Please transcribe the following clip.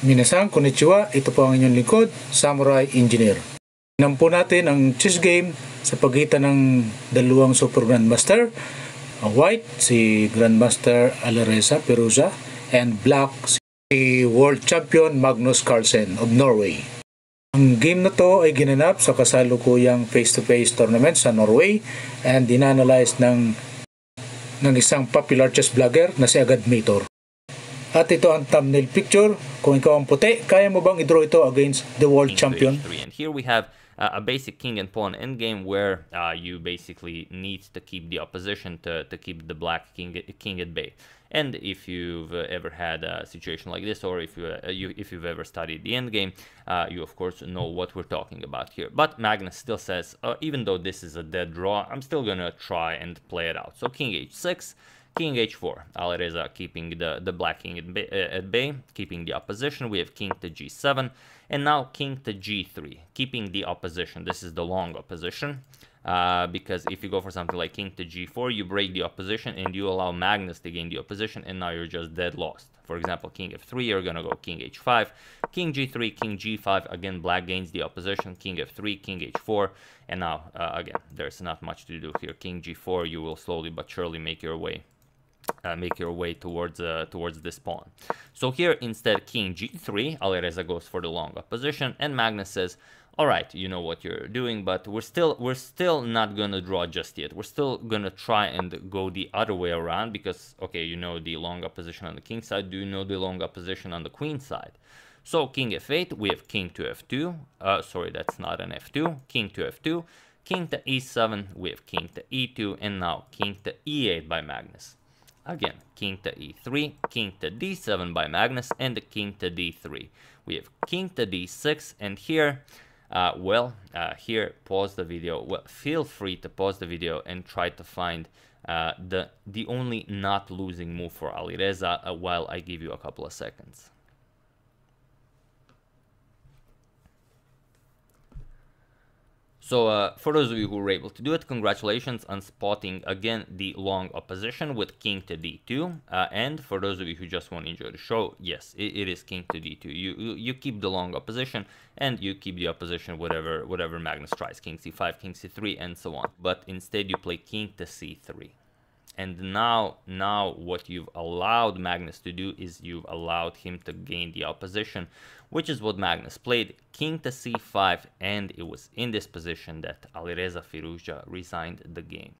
Minasan, konnichiwa, ito po ang inyong lingkod, Samurai Engineer. Tignan po natin ang chess game sa pagitan ng dalawang Super Grandmaster, White, si Grandmaster Alareza Perusa, and Black, si World Champion Magnus Carlsen of Norway. Ang game na to ay ginanap sa kasalukuyang face-to-face tournament sa Norway and dinanalyze ng ng isang popular chess blogger na si Agad Mator. At ito ang thumbnail picture. Kung ikaw ang puti, kaya mo bang i-draw ito against the world champion? And here we have uh, a basic king and pawn endgame where uh, you basically need to keep the opposition to, to keep the black king, king at bay. And if you've uh, ever had a situation like this, or if you, uh, you if you've ever studied the endgame, uh, you of course know what we're talking about here. But Magnus still says, uh, even though this is a dead draw, I'm still gonna try and play it out. So King H6. King h4, Alireza keeping the, the black king at bay, uh, at bay, keeping the opposition. We have king to g7, and now king to g3, keeping the opposition. This is the long opposition. Uh, because if you go for something like king to g4, you break the opposition and you allow Magnus to gain the opposition, and now you're just dead lost. For example, king f3, you're gonna go king h5, king g3, king g5. Again, black gains the opposition, king f3, king h4, and now uh, again, there's not much to do here. King g4, you will slowly but surely make your way uh, make your way towards uh, towards this pawn. So here instead king g3, Alireza goes for the long opposition and Magnus says, all right, you know what you're doing, but we're still we're still not gonna draw just yet. We're still gonna try and go the other way around because okay, you know the long opposition on the king side. Do you know the long opposition on the queen side? So king f8, we have king to f2. Uh, sorry, that's not an f2. King to f2, king to e7, we have king to e2, and now king to e8 by Magnus. Again, king to e3, king to d7 by Magnus, and the king to d3. We have king to d6, and here uh, well, uh, here, pause the video. Well, feel free to pause the video and try to find uh, the, the only not losing move for Ali Reza uh, while I give you a couple of seconds. So uh, for those of you who were able to do it, congratulations on spotting again the long opposition with king to d2. Uh, and for those of you who just want to enjoy the show, yes, it, it is king to d2. You, you, you keep the long opposition and you keep the opposition whatever whatever Magnus tries, king c5, king c3, and so on. But instead you play king to c3. And now, now what you've allowed Magnus to do is you've allowed him to gain the opposition, which is what Magnus played, king to c5, and it was in this position that Alireza Firuja resigned the game.